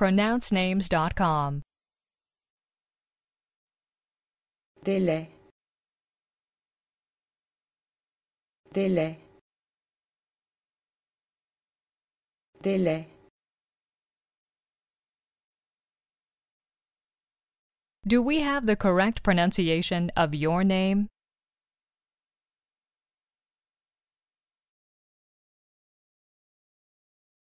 pronouncenames.com. délai délai délai Do we have the correct pronunciation of your name?